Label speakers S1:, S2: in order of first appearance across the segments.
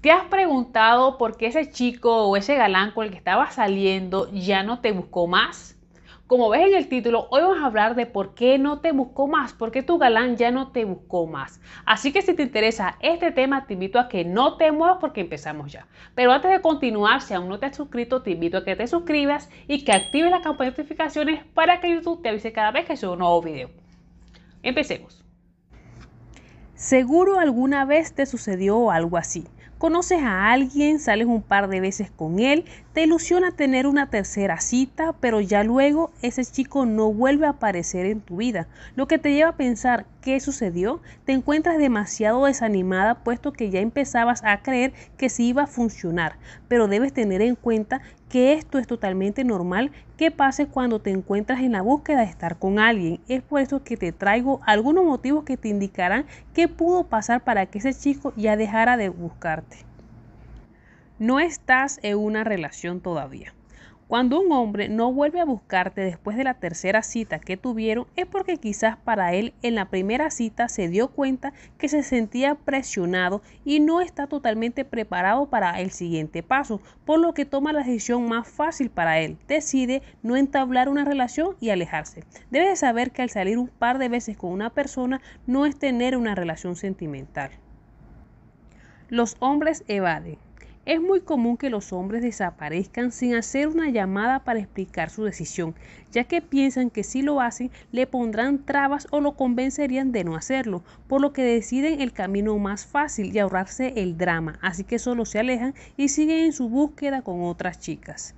S1: ¿Te has preguntado por qué ese chico o ese galán con el que estaba saliendo ya no te buscó más? Como ves en el título, hoy vamos a hablar de por qué no te buscó más, por qué tu galán ya no te buscó más. Así que si te interesa este tema, te invito a que no te muevas porque empezamos ya. Pero antes de continuar, si aún no te has suscrito, te invito a que te suscribas y que actives la campana de notificaciones para que YouTube te avise cada vez que subo un nuevo video. Empecemos. Seguro alguna vez te sucedió algo así Conoces a alguien, sales un par de veces con él, te ilusiona tener una tercera cita, pero ya luego ese chico no vuelve a aparecer en tu vida, lo que te lleva a pensar qué sucedió, te encuentras demasiado desanimada puesto que ya empezabas a creer que sí iba a funcionar, pero debes tener en cuenta que esto es totalmente normal que pase cuando te encuentras en la búsqueda de estar con alguien. Es por eso que te traigo algunos motivos que te indicarán qué pudo pasar para que ese chico ya dejara de buscarte. No estás en una relación todavía. Cuando un hombre no vuelve a buscarte después de la tercera cita que tuvieron es porque quizás para él en la primera cita se dio cuenta que se sentía presionado y no está totalmente preparado para el siguiente paso, por lo que toma la decisión más fácil para él. Decide no entablar una relación y alejarse. Debes saber que al salir un par de veces con una persona no es tener una relación sentimental. Los hombres evaden. Es muy común que los hombres desaparezcan sin hacer una llamada para explicar su decisión, ya que piensan que si lo hacen le pondrán trabas o lo convencerían de no hacerlo, por lo que deciden el camino más fácil y ahorrarse el drama, así que solo se alejan y siguen en su búsqueda con otras chicas.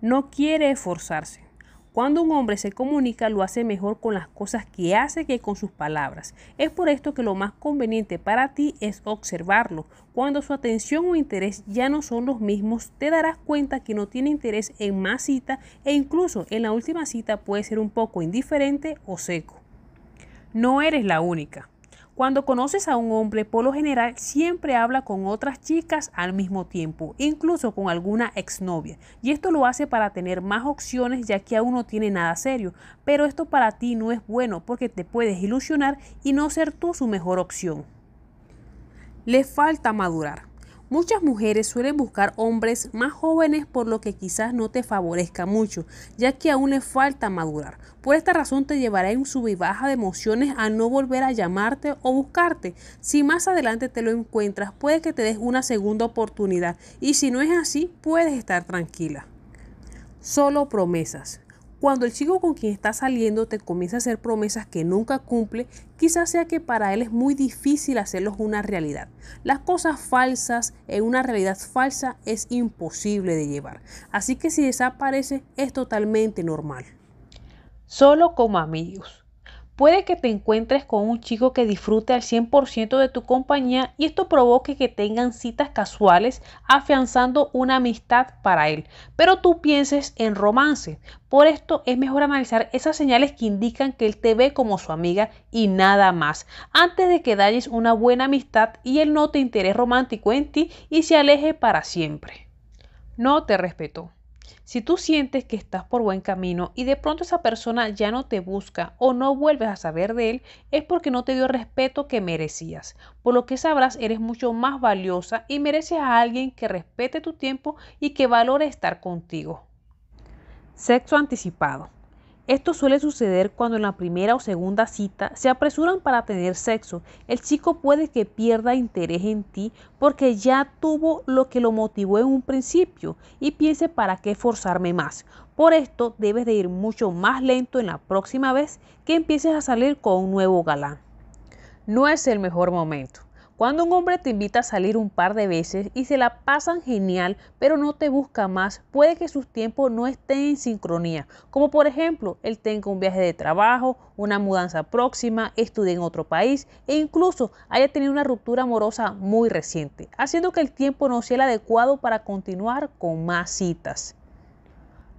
S1: No quiere esforzarse. Cuando un hombre se comunica lo hace mejor con las cosas que hace que con sus palabras. Es por esto que lo más conveniente para ti es observarlo. Cuando su atención o interés ya no son los mismos, te darás cuenta que no tiene interés en más cita e incluso en la última cita puede ser un poco indiferente o seco. No eres la única. Cuando conoces a un hombre, por lo general siempre habla con otras chicas al mismo tiempo, incluso con alguna exnovia. Y esto lo hace para tener más opciones ya que aún no tiene nada serio. Pero esto para ti no es bueno porque te puedes ilusionar y no ser tú su mejor opción. Le falta madurar. Muchas mujeres suelen buscar hombres más jóvenes por lo que quizás no te favorezca mucho, ya que aún le falta madurar. Por esta razón te llevará en sub y baja de emociones a no volver a llamarte o buscarte. Si más adelante te lo encuentras, puede que te des una segunda oportunidad y si no es así, puedes estar tranquila. Solo promesas. Cuando el chico con quien estás saliendo te comienza a hacer promesas que nunca cumple, quizás sea que para él es muy difícil hacerlos una realidad. Las cosas falsas en una realidad falsa es imposible de llevar, así que si desaparece es totalmente normal. Solo como amigos. Puede que te encuentres con un chico que disfrute al 100% de tu compañía y esto provoque que tengan citas casuales afianzando una amistad para él, pero tú pienses en romance. Por esto es mejor analizar esas señales que indican que él te ve como su amiga y nada más, antes de que dañes una buena amistad y él no te interés romántico en ti y se aleje para siempre. No te respeto. Si tú sientes que estás por buen camino y de pronto esa persona ya no te busca o no vuelves a saber de él, es porque no te dio el respeto que merecías. Por lo que sabrás, eres mucho más valiosa y mereces a alguien que respete tu tiempo y que valore estar contigo. Sexo anticipado. Esto suele suceder cuando en la primera o segunda cita se apresuran para tener sexo. El chico puede que pierda interés en ti porque ya tuvo lo que lo motivó en un principio y piense para qué forzarme más. Por esto debes de ir mucho más lento en la próxima vez que empieces a salir con un nuevo galán. No es el mejor momento. Cuando un hombre te invita a salir un par de veces y se la pasan genial, pero no te busca más, puede que sus tiempos no estén en sincronía. Como por ejemplo, él tenga un viaje de trabajo, una mudanza próxima, estudie en otro país e incluso haya tenido una ruptura amorosa muy reciente, haciendo que el tiempo no sea el adecuado para continuar con más citas.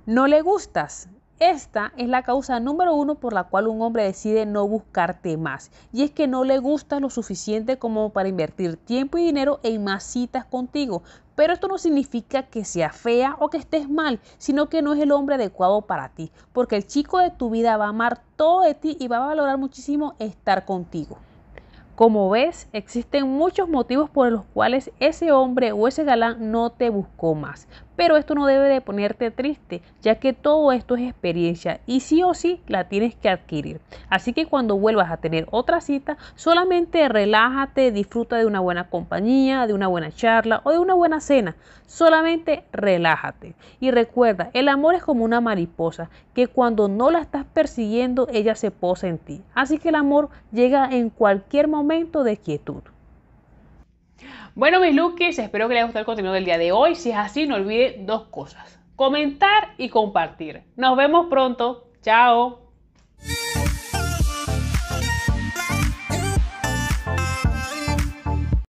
S1: No le gustas, esta es la causa número uno por la cual un hombre decide no buscarte más. Y es que no le gusta lo suficiente como para invertir tiempo y dinero en más citas contigo. Pero esto no significa que sea fea o que estés mal, sino que no es el hombre adecuado para ti. Porque el chico de tu vida va a amar todo de ti y va a valorar muchísimo estar contigo. Como ves, existen muchos motivos por los cuales ese hombre o ese galán no te buscó más. Pero esto no debe de ponerte triste, ya que todo esto es experiencia y sí o sí la tienes que adquirir. Así que cuando vuelvas a tener otra cita, solamente relájate, disfruta de una buena compañía, de una buena charla o de una buena cena. Solamente relájate. Y recuerda, el amor es como una mariposa, que cuando no la estás persiguiendo, ella se posa en ti. Así que el amor llega en cualquier momento de quietud. Bueno, mis lookies, espero que les haya gustado el contenido del día de hoy. Si es así, no olvide dos cosas: comentar y compartir. Nos vemos pronto. Chao.